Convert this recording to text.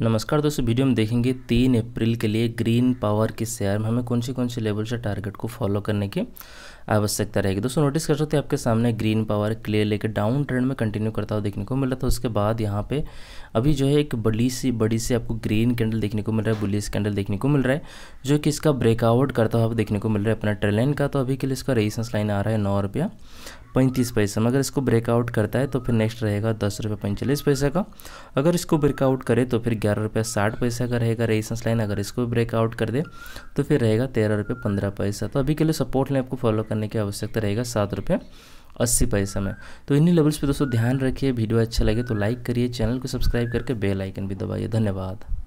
नमस्कार दोस्तों वीडियो में देखेंगे तीन अप्रैल के लिए ग्रीन पावर के शेयर में हमें कौन से कौन से लेवल से टारगेट को फॉलो करने की आवश्यकता रहेगी दोस्तों नोटिस कर सकते हैं आपके सामने ग्रीन पावर क्लियर लेकर डाउन ट्रेंड में कंटिन्यू करता हुआ देखने को मिला था उसके बाद यहाँ पे अभी जो है एक बड़ी सी बड़ी सी आपको ग्रीन कैंडल देखने को मिल रहा है बुलिस कैंडल देखने को मिल रहा है जो कि इसका ब्रेकआउट करता हुआ देखने को मिल रहा है अपना ट्रेलाइन का तो अभी के लिए इसका रेजिस्टेंस लाइन आ रहा है नौ रुपया पैंतीस में अगर इसको ब्रेकआउट करता है तो फिर नेक्स्ट रहेगा दस रुपये पैंतालीस पैसे का अगर इसको ब्रेकआउट करे तो फिर ग्यारह रुपये साठ पैसा का रहेगा रेसेंस लाइन अगर इसको ब्रेकआउट कर दे तो फिर रहेगा तेरह रुपये पंद्रह पैसा तो अभी के लिए सपोर्ट लाइन आपको फॉलो करने की आवश्यकता रहेगा सात रुपये अस्सी पैसे में तो इन्हीं लेवल्स पर दोस्तों ध्यान रखिए वीडियो अच्छा लगे तो लाइक करिए चैनल को सब्सक्राइब करके बेल आइकन भी दबाइए धन्यवाद